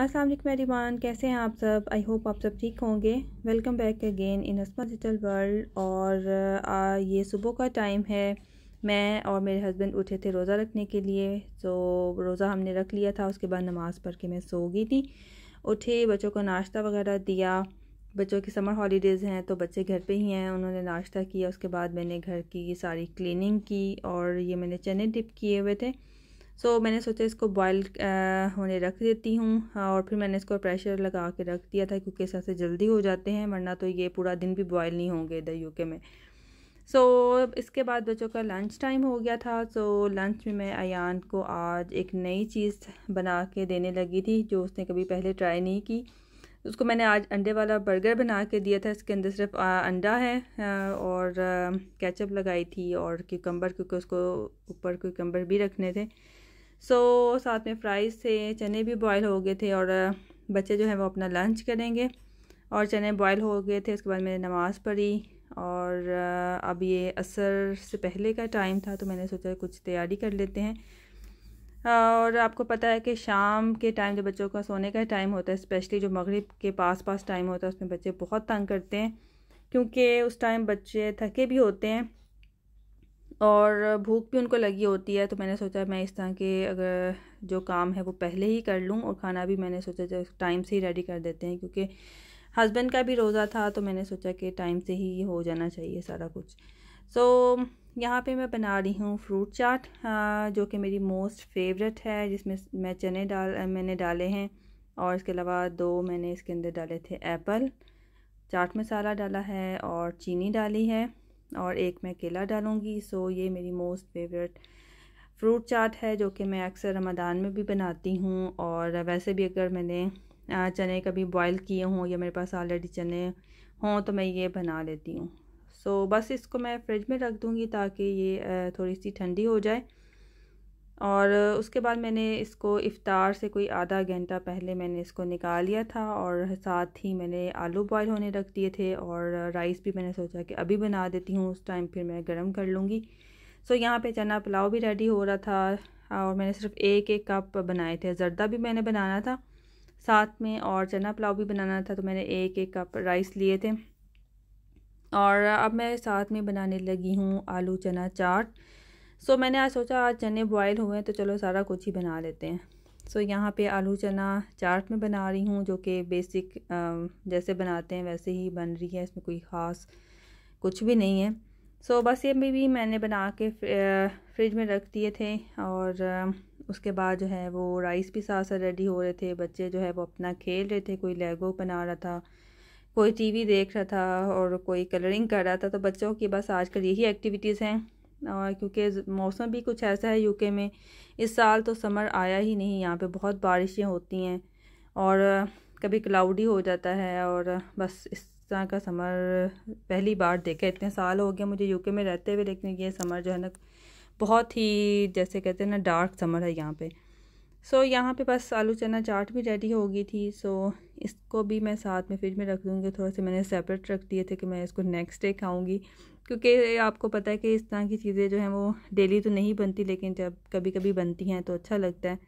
अस्सलाम वालेकुम एवरीवन कैसे हैं आप सब आई होप आप सब ठीक होंगे welcome back again in Asma digital world और आ, ये सुबह का टाइम है मैं और मेरे हस्बैंड उठे थे रोज़ा रखने के लिए तो रोज़ा हमने रख लिया था उसके बाद नमाज़ पढ़ के मैं सो गई थी उठे बच्चों को नाश्ता वगैरह दिया बच्चों की समर हॉलीडेज़ हैं तो बच्चे घर पे ही हैं उन्होंने नाश्ता किया उसके बाद मैंने घर की सारी क्लीनिंग की और ये मैंने चने डिप किए हुए थे सो so, मैंने सोचा इसको बॉयल होने रख देती हूँ हाँ, और फिर मैंने इसको प्रेशर लगा के रख दिया था क्योंकि इस से जल्दी हो जाते हैं वरना तो ये पूरा दिन भी बॉयल नहीं होंगे इधर यूके में सो so, इसके बाद बच्चों का लंच टाइम हो गया था सो so, लंच में मैं अन को आज एक नई चीज़ बना के देने लगी थी जो उसने कभी पहले ट्राई नहीं की उसको मैंने आज अंडे वाला बर्गर बना के दिया था इसके अंदर सिर्फ अंडा है और केचप लगाई थी और क्यूकम्बर क्योंकि उसको ऊपर क्यूकम्बर भी रखने थे सो so, साथ में फ्राइज़ थे चने भी बॉयल हो गए थे और बच्चे जो हैं वो अपना लंच करेंगे और चने बॉयल हो गए थे उसके बाद मैंने नमाज़ पढ़ी और अब ये असर से पहले का टाइम था तो मैंने सोचा कुछ तैयारी कर लेते हैं और आपको पता है कि शाम के टाइम जो बच्चों का सोने का टाइम होता है स्पेशली जो मगरिब के पास पास टाइम होता है उसमें बच्चे बहुत तंग करते हैं क्योंकि उस टाइम बच्चे थके भी होते हैं और भूख भी उनको लगी होती है तो मैंने सोचा मैं इस तरह के अगर जो काम है वो पहले ही कर लूँ और खाना भी मैंने सोचा जो टाइम से ही रेडी कर देते हैं क्योंकि हस्बैंड का भी रोज़ा था तो मैंने सोचा कि टाइम से ही हो जाना चाहिए सारा कुछ सो so, यहाँ पे मैं बना रही हूँ फ्रूट चाट हाँ, जो कि मेरी मोस्ट फेवरेट है जिसमें मैं चने डाल मैंने डाले हैं और इसके अलावा दो मैंने इसके अंदर डाले थे एप्पल चाट मसाला डाला है और चीनी डाली है और एक मैं केला डालूँगी सो ये मेरी मोस्ट फेवरेट फ्रूट चाट है जो कि मैं अक्सर रमदान में भी बनाती हूँ और वैसे भी अगर मैंने चने कभी बॉईल किए हों या मेरे पास ऑलरेडी चने हों तो मैं ये बना लेती हूँ सो बस इसको मैं फ्रिज में रख दूँगी ताकि ये थोड़ी सी ठंडी हो जाए और उसके बाद मैंने इसको इफ़ार से कोई आधा घंटा पहले मैंने इसको निकाल लिया था और साथ ही मैंने आलू बॉयल होने रख दिए थे और राइस भी मैंने सोचा कि अभी बना देती हूँ उस टाइम फिर मैं गर्म कर लूँगी सो यहाँ पे चना पुलाव भी रेडी हो रहा था और मैंने सिर्फ एक एक कप बनाए थे जर्दा भी मैंने बनाना था साथ में और चना पुलाव भी बनाना था तो मैंने एक एक कप राइस लिए थे और अब मैं साथ में बनाने लगी हूँ आलू चना चाट सो so, मैंने आज सोचा आज चने बॉयल हुए हैं तो चलो सारा कुछ ही बना लेते हैं सो so, यहाँ पे आलू चना चाट में बना रही हूँ जो कि बेसिक um, जैसे बनाते हैं वैसे ही बन रही है इसमें कोई ख़ास कुछ भी नहीं है सो so, बस ये भी मैंने बना के फ्रिज uh, में रख दिए थे और um, उसके बाद जो है वो राइस भी साथ साथ रेडी हो रहे थे बच्चे जो है वो अपना खेल रहे थे कोई लेगो बना रहा था कोई टीवी देख रहा था और कोई कलरिंग कर रहा था तो बच्चों की बस आजकल यही एक्टिविटीज़ हैं और क्योंकि मौसम भी कुछ ऐसा है यूके में इस साल तो समर आया ही नहीं यहाँ पे बहुत बारिशें होती हैं और कभी क्लाउडी हो जाता है और बस इस तरह का समर पहली बार देखा इतने साल हो गए मुझे यूके में रहते हुए लेकिन ये समर जो है ना बहुत ही जैसे कहते हैं ना डार्क समर है यहाँ पे सो so, यहाँ पे बस आलू चना चाट भी रेडी हो गई थी सो so, इसको भी मैं साथ में फ्रिज में रख दूँगी थोड़ा से मैंने सेपरेट रख दिए थे कि मैं इसको नेक्स्ट डे खाऊँगी क्योंकि आपको पता है कि इस तरह की चीज़ें जो हैं वो डेली तो नहीं बनती लेकिन जब कभी कभी बनती हैं तो अच्छा लगता है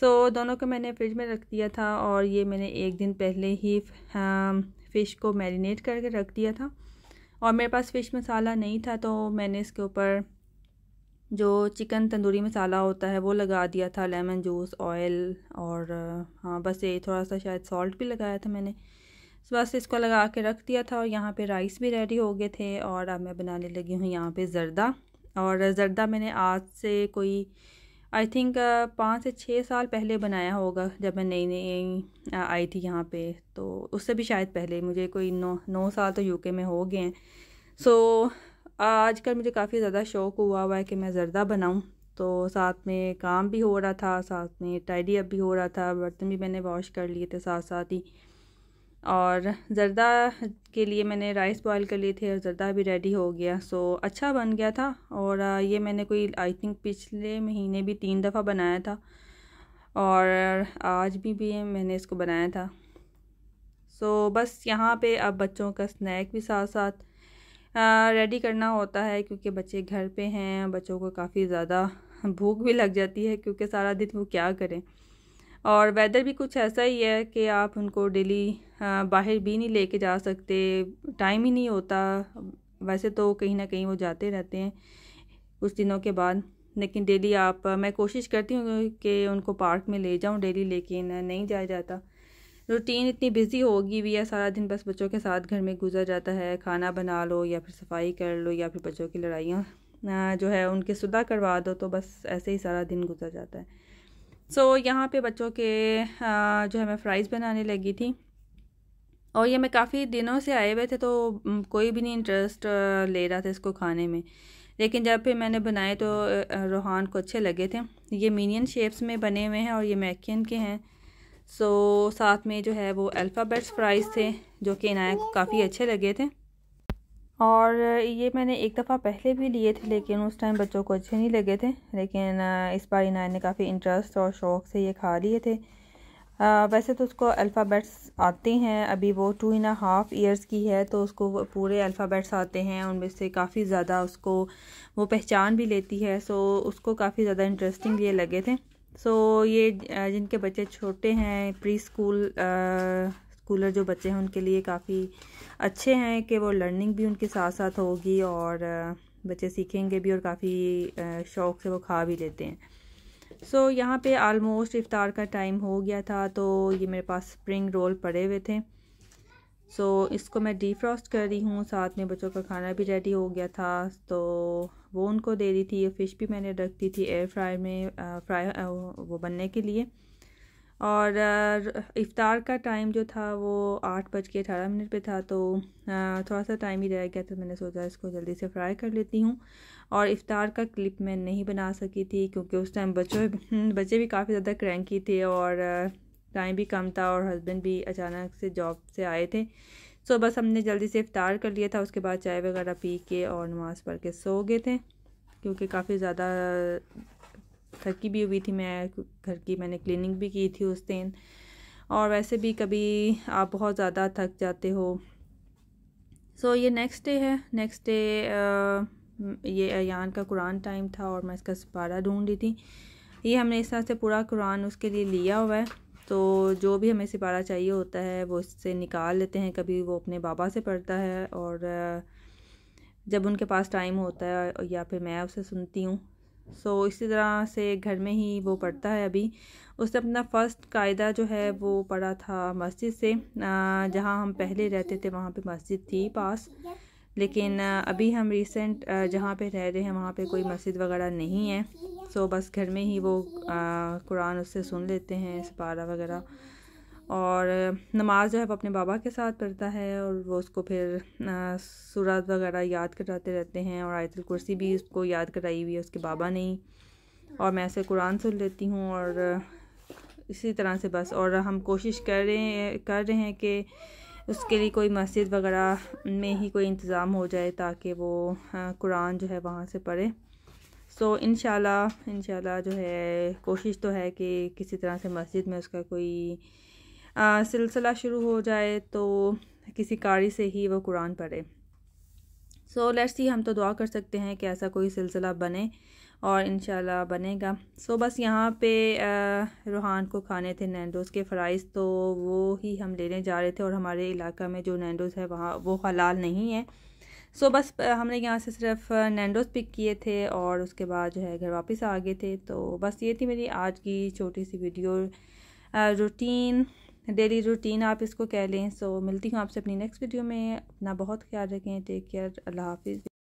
सो so, दोनों को मैंने फ्रिज में रख दिया था और ये मैंने एक दिन पहले ही फ़िश को मैरिनेट करके रख दिया था और मेरे पास फ़िश मसाला नहीं था तो मैंने इसके ऊपर जो चिकन तंदूरी मसाला होता है वो लगा दिया था लेमन जूस ऑयल और हाँ बस ये थोड़ा सा शायद सॉल्ट भी लगाया था मैंने बस इसको लगा के रख दिया था और यहाँ पे राइस भी रेडी हो गए थे और अब मैं बनाने लगी हूँ यहाँ पे ज़रदा और जरदा मैंने आज से कोई आई थिंक पाँच से छः साल पहले बनाया होगा जब मैं नई नई आई थी यहाँ पे तो उससे भी शायद पहले मुझे कोई नौ नौ साल तो यूके में हो गए हैं सो आजकल मुझे काफ़ी ज़्यादा शौक़ हुआ हुआ है कि मैं ज़रदा बनाऊँ तो साथ में काम भी हो रहा था साथ में टाइडी अप भी हो रहा था बर्तन भी मैंने वॉश कर लिए थे साथ साथ ही और ज़रदा के लिए मैंने राइस बॉयल कर लिए थे और ज़रदा भी रेडी हो गया सो अच्छा बन गया था और ये मैंने कोई आई थिंक पिछले महीने भी तीन दफ़ा बनाया था और आज भी भी मैंने इसको बनाया था सो बस यहाँ पे अब बच्चों का स्नैक भी साथ साथ रेडी करना होता है क्योंकि बच्चे घर पे हैं बच्चों को काफ़ी ज़्यादा भूख भी लग जाती है क्योंकि सारा दिन वो क्या करें और वेदर भी कुछ ऐसा ही है कि आप उनको डेली बाहर भी नहीं लेके जा सकते टाइम ही नहीं होता वैसे तो कहीं ना कहीं वो जाते रहते हैं कुछ दिनों के बाद लेकिन डेली आप मैं कोशिश करती हूँ कि उनको पार्क में ले जाऊँ डेली लेकिन नहीं जाया जाता रूटीन इतनी बिज़ी होगी भी है सारा दिन बस बच्चों के साथ घर में गुजर जाता है खाना बना लो या फिर सफाई कर लो या फिर बच्चों की लड़ाइयाँ जो है उनके सुधा करवा दो तो बस ऐसे ही सारा दिन गुजर जाता है सो so, यहाँ पे बच्चों के आ, जो है मैं फ़्राइज़ बनाने लगी थी और ये मैं काफ़ी दिनों से आए हुए थे तो कोई भी नहीं इंटरेस्ट ले रहा था इसको खाने में लेकिन जब फिर मैंने बनाए तो रोहान को अच्छे लगे थे ये मीनियन शेप्स में बने हुए हैं और ये मैकियन के हैं सो साथ में जो है वो अल्फ़ाबेट्स फ्राइज़ थे जो कि इनायक को काफ़ी अच्छे लगे थे और ये मैंने एक दफ़ा पहले भी लिए थे लेकिन उस टाइम बच्चों को अच्छे नहीं लगे थे लेकिन इस बार इनाय ने काफ़ी इंटरेस्ट और शौक़ से ये खा लिए थे आ, वैसे तो उसको अल्फ़ाबेट्स आते हैं अभी वो टू एंड हाफ़ ईयर्स की है तो उसको पूरे अल्फ़ाबेट्स आते हैं उनमें से काफ़ी ज़्यादा उसको वो पहचान भी लेती है सो उसको काफ़ी ज़्यादा इंटरेस्टिंग ये लगे थे सो ये जिनके बच्चे छोटे हैं प्री स्कूल स्कूलर जो बच्चे हैं उनके लिए काफ़ी अच्छे हैं कि वो लर्निंग भी उनके साथ साथ होगी और बच्चे सीखेंगे भी और काफ़ी शौक़ से वो खा भी लेते हैं सो so, यहाँ पे आलमोस्ट इफ़ार का टाइम हो गया था तो ये मेरे पास स्प्रिंग रोल पड़े हुए थे सो so, इसको मैं डीफ्रॉस्ट कर रही हूँ साथ में बच्चों का खाना भी रेडी हो गया था तो वो उनको दे रही थी ये फ़िश भी मैंने रख दी थी एयर फ्राई में आ, फ्राई आ, वो बनने के लिए और इफ्तार का टाइम जो था वो आठ बज के अठारह मिनट पे था तो थोड़ा सा टाइम ही रह गया तो मैंने सोचा इसको जल्दी से फ्राई कर लेती हूँ और इफ़ार का क्लिप मैं नहीं बना सकी थी क्योंकि उस टाइम बच्चों हम्म, बच्चे भी काफ़ी ज़्यादा क्रैंकी थे और टाइम भी कम था और हस्बैंड भी अचानक से जॉब से आए थे सो बस हमने जल्दी से इफ़ार कर लिया था उसके बाद चाय वगैरह पी के और नमाज़ पढ़ के सो गए थे क्योंकि काफ़ी ज़्यादा घर की भी हुई थी मैं घर की मैंने क्लीनिंग भी की थी उस दिन और वैसे भी कभी आप बहुत ज़्यादा थक जाते हो सो so, ये नेक्स्ट डे है नेक्स्ट डे ये अयान का कुरान टाइम था और मैं इसका सिपारा ढूंढ रही थी ये हमने इस तरह से पूरा कुरान उसके लिए लिया हुआ है तो जो भी हमें सिपारा चाहिए होता है वो इससे निकाल लेते हैं कभी वो अपने बाबा से पढ़ता है और जब उनके पास टाइम होता है या फिर मैं उसे सुनती हूँ सो इसी तरह से घर में ही वो पढ़ता है अभी उसने अपना फ़र्स्ट कायदा जो है वो पढ़ा था मस्जिद से जहाँ हम पहले रहते थे वहाँ पे मस्जिद थी पास लेकिन अभी हम रिसेंट जहाँ पे रह रहे हैं वहाँ पे कोई मस्जिद वगैरह नहीं है सो बस घर में ही वो कुरान उससे सुन लेते हैं सपारा वगैरह और नमाज जो है वो अपने बाबा के साथ पढ़ता है और वो उसको फिर सूरत वगैरह याद कराते रहते हैं और आयतल कुर्सी भी उसको याद कराई हुई है उसके बाबा ने ही और मैं ऐसे कुरान सुन लेती हूँ और इसी तरह से बस और हम कोशिश कर रहे हैं कर रहे हैं कि उसके लिए कोई मस्जिद वगैरह में ही कोई इंतज़ाम हो जाए ताकि वो कुरान जो है वहाँ से पढ़े सो इन शाला जो है कोशिश तो है कि किसी तरह से मस्जिद में उसका कोई सिलसिला शुरू हो जाए तो किसी कारी से ही वो कुरान पढ़े सो लेट्स ही हम तो दुआ कर सकते हैं कि ऐसा कोई सिलसिला बने और इन बनेगा सो so, बस यहाँ पे रूहान को खाने थे नैंडोज़ के फ्राइज़ तो वो ही हम लेने जा रहे थे और हमारे इलाका में जो नैंडोज़ है वहाँ वो हलाल नहीं है सो so, बस हमने यहाँ से सिर्फ नैंडोज़ पिक किए थे और उसके बाद जो है घर वापस आ गए थे तो बस ये थी मेरी आज की छोटी सी वीडियो रूटीन डेली रूटीन आप इसको कह लें सो मिलती हूँ आपसे अपनी नेक्स्ट वीडियो में अपना बहुत ख्याल रखें टेक केयर अल्लाह हाफिज़